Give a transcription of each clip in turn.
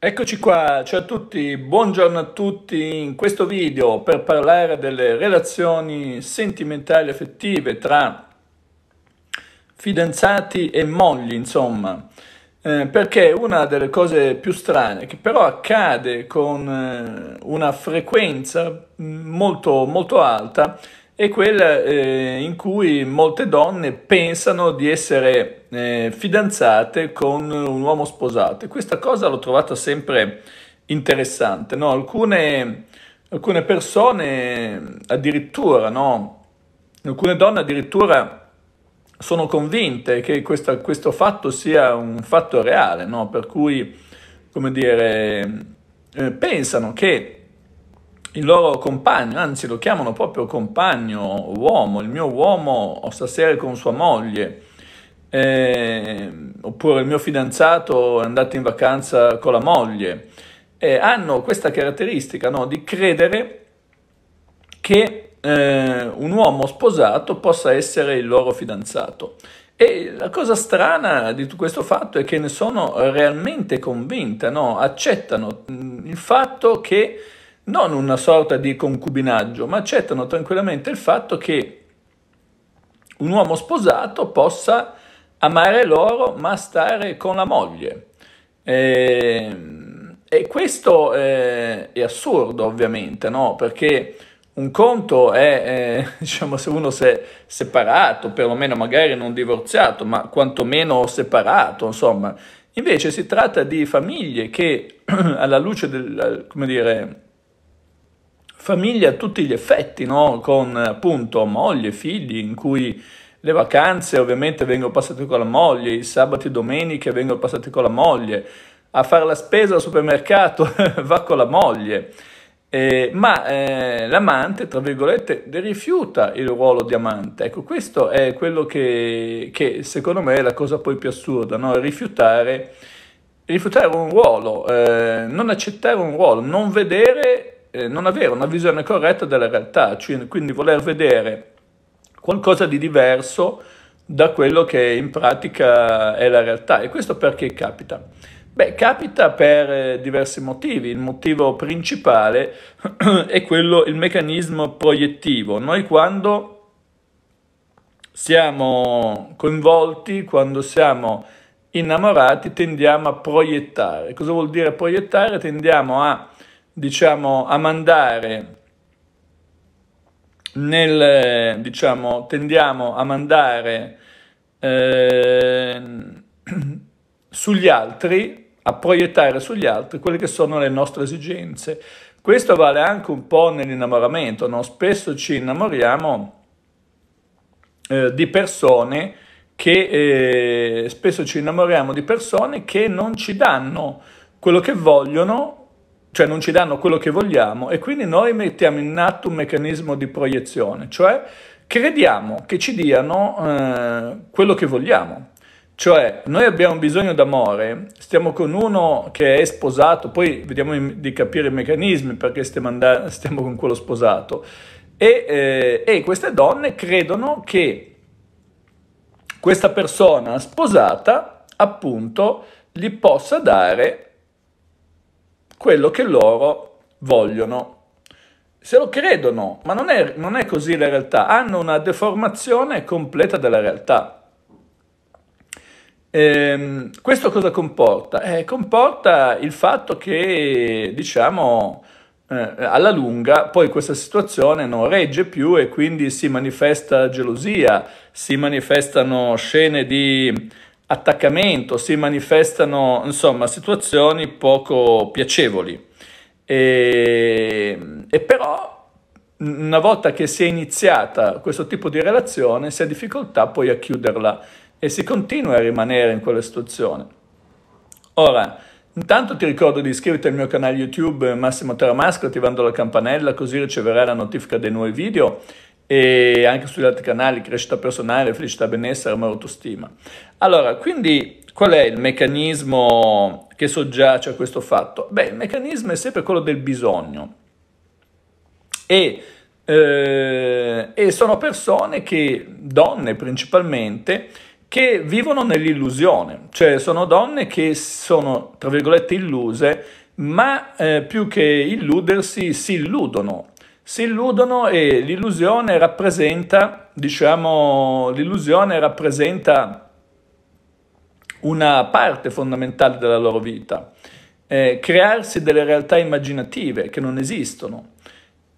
Eccoci qua, ciao a tutti, buongiorno a tutti. In questo video per parlare delle relazioni sentimentali affettive tra fidanzati e mogli, insomma, eh, perché una delle cose più strane che però accade con eh, una frequenza mm, molto molto alta è quella eh, in cui molte donne pensano di essere eh, fidanzate con un uomo sposato. E questa cosa l'ho trovata sempre interessante. No? Alcune, alcune, persone addirittura, no? alcune donne addirittura sono convinte che questa, questo fatto sia un fatto reale, no? per cui, come dire, eh, pensano che il loro compagno, anzi lo chiamano proprio compagno, uomo, il mio uomo, o stasera con sua moglie, eh, oppure il mio fidanzato è andato in vacanza con la moglie, eh, hanno questa caratteristica no, di credere che eh, un uomo sposato possa essere il loro fidanzato. E la cosa strana di tutto questo fatto è che ne sono realmente convinta, no? accettano il fatto che non una sorta di concubinaggio, ma accettano tranquillamente il fatto che un uomo sposato possa amare loro ma stare con la moglie. E, ehm, e questo è, eh, è, assurdo ovviamente, no? perché un conto è, eh, diciamo, se uno si è separato, perlomeno magari non divorziato, ma quantomeno separato, insomma. Invece si tratta di famiglie che alla luce del, come dire, famiglia a tutti gli effetti, no? con appunto moglie, figli, in cui le vacanze ovviamente vengono passate con la moglie, i sabati e domeniche vengono passati con la moglie, a fare la spesa al supermercato va con la moglie, eh, ma eh, l'amante, tra virgolette, rifiuta il ruolo di amante. Ecco, questo è quello che, che secondo me è la cosa poi più assurda, no? rifiutare, rifiutare un ruolo, eh, non accettare un ruolo, non vedere eh, non avere una visione corretta della realtà, cioè, quindi voler vedere qualcosa di diverso da quello che in pratica è la realtà. E questo perché capita? Beh, capita per eh, diversi motivi. Il motivo principale è quello, il meccanismo proiettivo. Noi quando siamo coinvolti, quando siamo innamorati, tendiamo a proiettare. Cosa vuol dire proiettare? Tendiamo a diciamo, a mandare nel, diciamo, tendiamo a mandare eh, sugli altri, a proiettare sugli altri quelle che sono le nostre esigenze. Questo vale anche un po' nell'innamoramento, no? spesso ci innamoriamo eh, di persone che eh, spesso ci innamoriamo di persone che non ci danno quello che vogliono cioè non ci danno quello che vogliamo e quindi noi mettiamo in atto un meccanismo di proiezione, cioè crediamo che ci diano eh, quello che vogliamo. Cioè, noi abbiamo bisogno d'amore, stiamo con uno che è sposato, poi vediamo di capire i meccanismi perché stiamo, and- stiamo con quello sposato. E, eh, e queste donne credono che questa persona sposata, appunto, gli possa dare quello che loro vogliono. Se lo credono, ma non è, non è così la realtà, hanno una deformazione completa della realtà. Ehm, questo cosa comporta? Eh, comporta il fatto che, diciamo, eh, alla lunga poi questa situazione non regge più e quindi si manifesta gelosia, si manifestano scene di attaccamento, si manifestano insomma situazioni poco piacevoli. E, e, però una volta che si è iniziata questo tipo di relazione si ha difficoltà poi a chiuderla e si continua a rimanere in quella situazione. Ora, intanto ti ricordo di iscriverti al mio canale YouTube Massimo Teramasco attivando la campanella così riceverai la notifica dei nuovi video e anche sugli altri canali, crescita personale, felicità, benessere, amore, autostima. Allora, quindi qual è il meccanismo che soggiace a questo fatto? Beh, il meccanismo è sempre quello del bisogno. E, eh, e sono persone che, donne principalmente, che vivono nell'illusione, cioè sono donne che sono, tra virgolette, illuse, ma eh, più che illudersi si illudono si illudono e l'illusione rappresenta, diciamo, l'illusione rappresenta una parte fondamentale della loro vita. Eh, crearsi delle realtà immaginative che non esistono.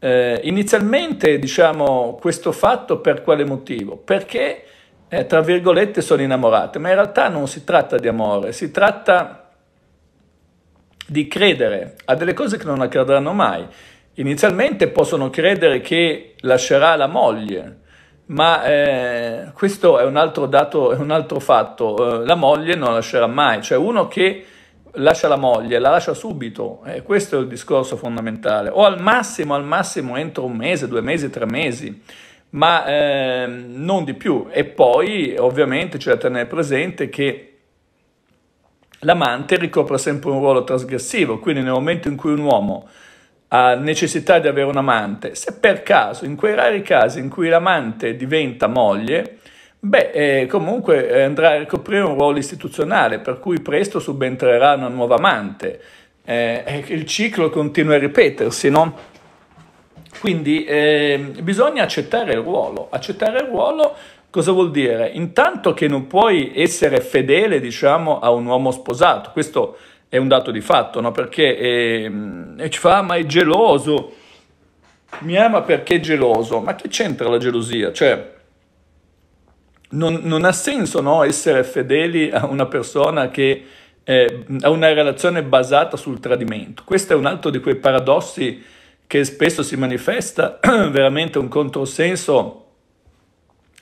Eh, inizialmente, diciamo, questo fatto per quale motivo? Perché, eh, tra virgolette, sono innamorate, ma in realtà non si tratta di amore, si tratta di credere a delle cose che non accadranno mai Inizialmente possono credere che lascerà la moglie, ma eh, questo è un altro dato, è un altro fatto. Eh, la moglie non lascerà mai, cioè uno che lascia la moglie, la lascia subito, eh, questo è il discorso fondamentale, o al massimo, al massimo entro un mese, due mesi, tre mesi, ma ehm, non di più. E poi ovviamente c'è da tenere presente che l'amante ricopre sempre un ruolo trasgressivo, quindi nel momento in cui un uomo ha necessità di avere un amante, se per caso, in quei rari casi in cui l'amante diventa moglie, beh, eh, comunque eh, andrà a ricoprire un ruolo istituzionale, per cui presto subentrerà una nuova amante. Eh, eh il ciclo continua a ripetersi, no? Quindi eh, bisogna accettare il ruolo. Accettare il ruolo cosa vuol dire? Intanto che non puoi essere fedele, diciamo, a un uomo sposato. Questo è un dato di fatto, no? perché eh, ci fa, ma è geloso, mi ama perché è geloso, ma che c'entra la gelosia? Cioè, non, non ha senso no, essere fedeli a una persona che ha eh, una relazione basata sul tradimento. Questo è un altro di quei paradossi che spesso si manifesta, veramente un controsenso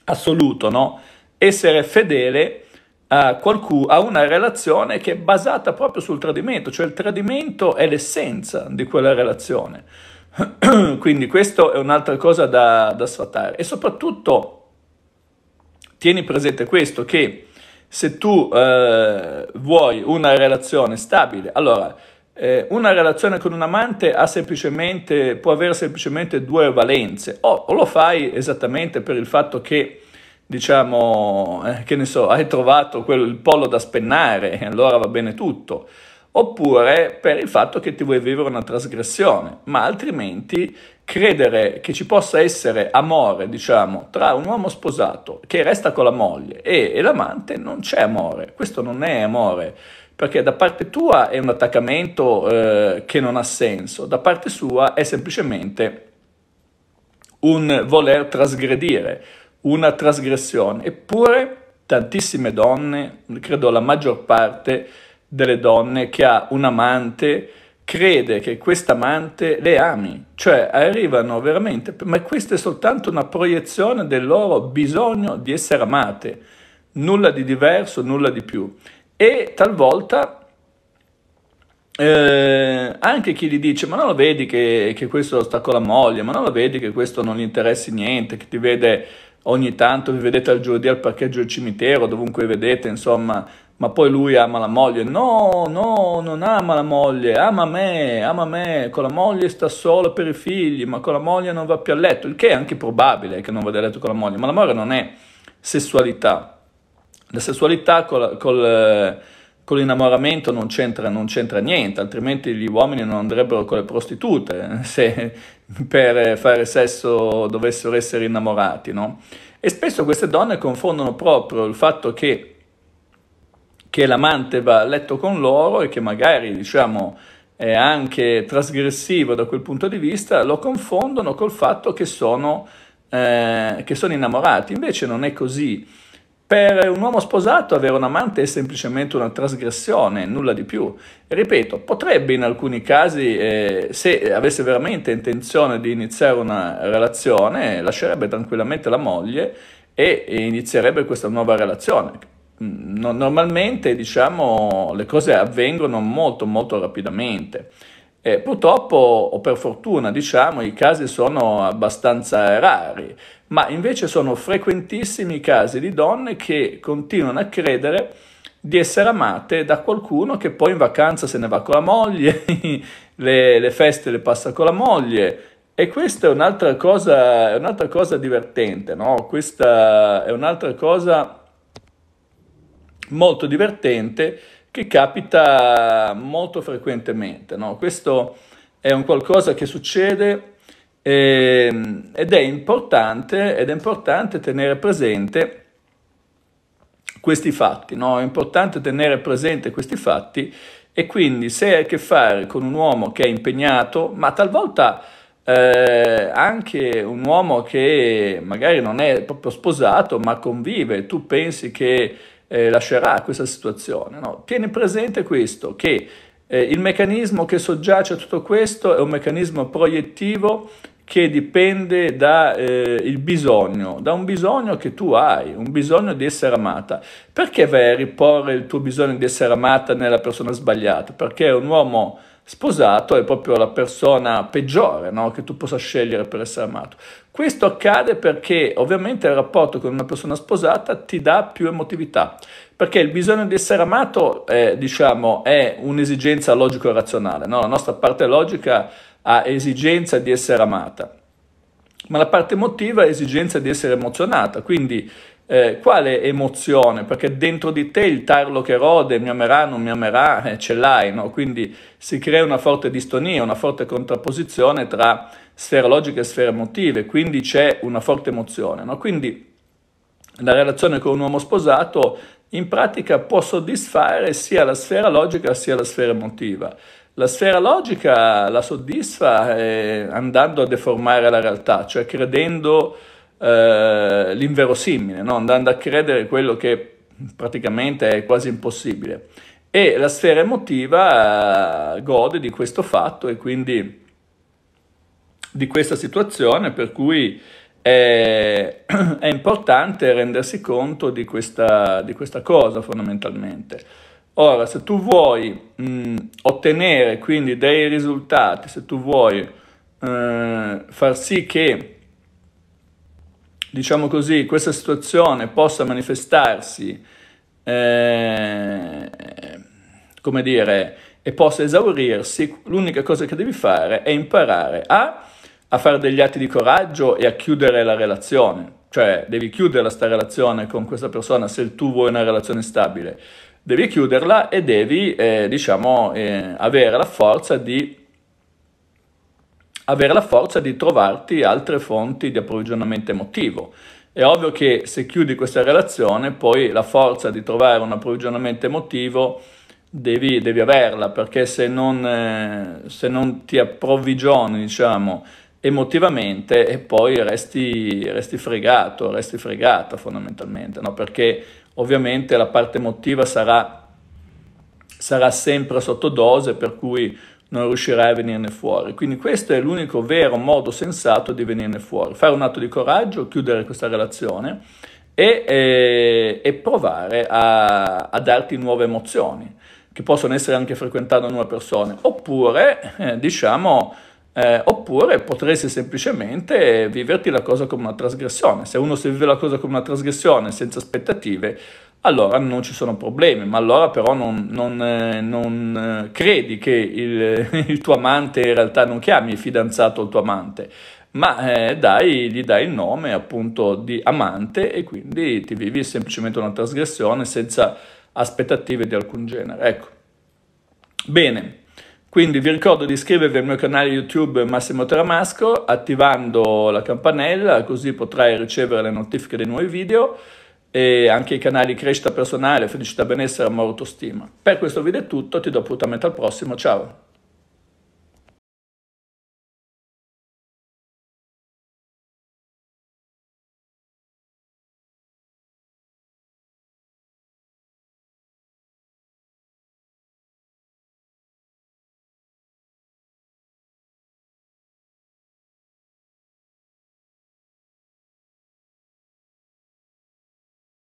assoluto, no? Essere fedele a, eh, qualcuno, a una relazione che è basata proprio sul tradimento, cioè il tradimento è l'essenza di quella relazione. Quindi questo è un'altra cosa da, da sfatare. E soprattutto tieni presente questo, che se tu eh, vuoi una relazione stabile, allora eh, una relazione con un amante può avere semplicemente due valenze, o, o, lo fai esattamente per il fatto che diciamo, eh, che ne so, hai trovato quel pollo da spennare, e allora va bene tutto, oppure per il fatto che ti vuoi vivere una trasgressione, ma altrimenti credere che ci possa essere amore, diciamo, tra un uomo sposato che resta con la moglie e, e l'amante, non c'è amore, questo non è amore, perché da parte tua è un attaccamento eh, che non ha senso, da parte sua è semplicemente un voler trasgredire una trasgressione. Eppure tantissime donne, credo la maggior parte delle donne che ha un amante, crede che quest'amante le ami, cioè arrivano veramente, ma questa è soltanto una proiezione del loro bisogno di essere amate, nulla di diverso, nulla di più. E talvolta eh, anche chi gli dice ma non lo vedi che, che questo sta con la moglie, ma non lo vedi che questo non gli interessi niente, che ti vede ogni tanto vi vedete al giovedì al parcheggio del cimitero, dovunque vedete, insomma, ma poi lui ama la moglie. No, no, non ama la moglie, ama me, ama me, con la moglie sta solo per i figli, ma con la moglie non va più a letto, il che è anche probabile che non vada a letto con la moglie, ma l'amore non è sessualità. La sessualità col, col, con l'innamoramento non c'entra, non c'entra, niente, altrimenti gli uomini non andrebbero con le prostitute, se, per fare sesso dovessero essere innamorati, no? E spesso queste donne confondono proprio il fatto che, che l'amante va a letto con loro e che magari, diciamo, è anche trasgressivo da quel punto di vista, lo confondono col fatto che sono, eh, che sono innamorati. Invece non è così. Per un uomo sposato avere un amante è semplicemente una trasgressione, nulla di più. ripeto, potrebbe in alcuni casi, eh, se avesse veramente intenzione di iniziare una relazione, lascerebbe tranquillamente la moglie e, inizierebbe questa nuova relazione. Mm, normalmente, diciamo, le cose avvengono molto molto rapidamente. Eh, purtroppo, o per fortuna, diciamo, i casi sono abbastanza rari, ma invece sono frequentissimi i casi di donne che continuano a credere di essere amate da qualcuno che poi in vacanza se ne va con la moglie, le, le feste le passa con la moglie, e questa è un'altra cosa, è un'altra cosa divertente, no? Questa è un'altra cosa molto divertente che capita molto frequentemente. No? Questo è un qualcosa che succede eh, ed, è importante, ed è importante tenere presente questi fatti. No? È importante tenere presente questi fatti e quindi se hai a che fare con un uomo che è impegnato, ma talvolta... Eh, anche un uomo che magari non è proprio sposato ma convive, tu pensi che eh, lascerà questa situazione. No? Tieni presente questo, che eh, il meccanismo che soggiace a tutto questo è un meccanismo proiettivo che dipende dal eh, bisogno, da un bisogno che tu hai, un bisogno di essere amata. Perché vai a riporre il tuo bisogno di essere amata nella persona sbagliata? Perché un uomo sposato è proprio la persona peggiore no? che tu possa scegliere per essere amato. Questo accade perché ovviamente il rapporto con una persona sposata ti dà più emotività, perché il bisogno di essere amato è, diciamo, è un'esigenza logico-razionale, no? la nostra parte logica ha esigenza di essere amata ma la parte emotiva ha esigenza di essere emozionata, quindi eh, quale emozione? Perché dentro di te il tarlo che rode, mi amerà, non mi amerà, eh, ce l'hai, no? Quindi si crea una forte distonia, una forte contrapposizione tra sfera logica e sfere emotive, quindi c'è una forte emozione, no? Quindi la relazione con un uomo sposato in pratica può soddisfare sia la sfera logica sia la sfera emotiva. La sfera logica la soddisfa eh, andando a deformare la realtà, cioè credendo eh, l'inverosimile, no? andando a credere quello che praticamente è quasi impossibile. E la sfera emotiva eh, gode di questo fatto e quindi di questa situazione per cui è, è importante rendersi conto di questa, di questa, cosa fondamentalmente. Ora, se tu vuoi mh, ottenere quindi dei risultati, se tu vuoi eh, far sì che diciamo così, questa situazione possa manifestarsi, eh, come dire, e possa esaurirsi, l'unica cosa che devi fare è imparare a, a fare degli atti di coraggio e a chiudere la relazione. Cioè, devi chiudere sta relazione con questa persona se tu vuoi una relazione stabile. Devi chiuderla e devi, eh, diciamo, eh, avere la forza di avere la forza di trovarti altre fonti di approvvigionamento emotivo. È ovvio che se chiudi questa relazione, poi la forza di trovare un approvvigionamento emotivo devi, devi averla, perché se non, eh, se non ti approvvigioni, diciamo, emotivamente e poi resti, resti fregato, resti fregata fondamentalmente, no? perché ovviamente la parte emotiva sarà, sarà sempre sotto dose, per cui non riuscirai a venirne fuori. Quindi questo è l'unico vero modo sensato di venirne fuori, fare un atto di coraggio, chiudere questa relazione e, e, eh, e provare a, a, darti nuove emozioni, che possono essere anche frequentando nuove persone, oppure eh, diciamo... Eh, oppure potresti semplicemente viverti la cosa come una trasgressione. Se uno si vive la cosa come una trasgressione senza aspettative, allora non ci sono problemi, ma allora però non, non, eh, non eh, credi che il, il, tuo amante in realtà non chiami fidanzato il tuo amante, ma eh, dai, gli dai il nome appunto di amante e quindi ti vivi semplicemente una trasgressione senza aspettative di alcun genere. Ecco. Bene. Quindi vi ricordo di iscrivervi al mio canale YouTube Massimo Teramasco attivando la campanella così potrai ricevere le notifiche dei nuovi video e anche i canali crescita personale, felicità, benessere, amore, autostima. Per questo video è tutto, ti do appuntamento al prossimo, ciao!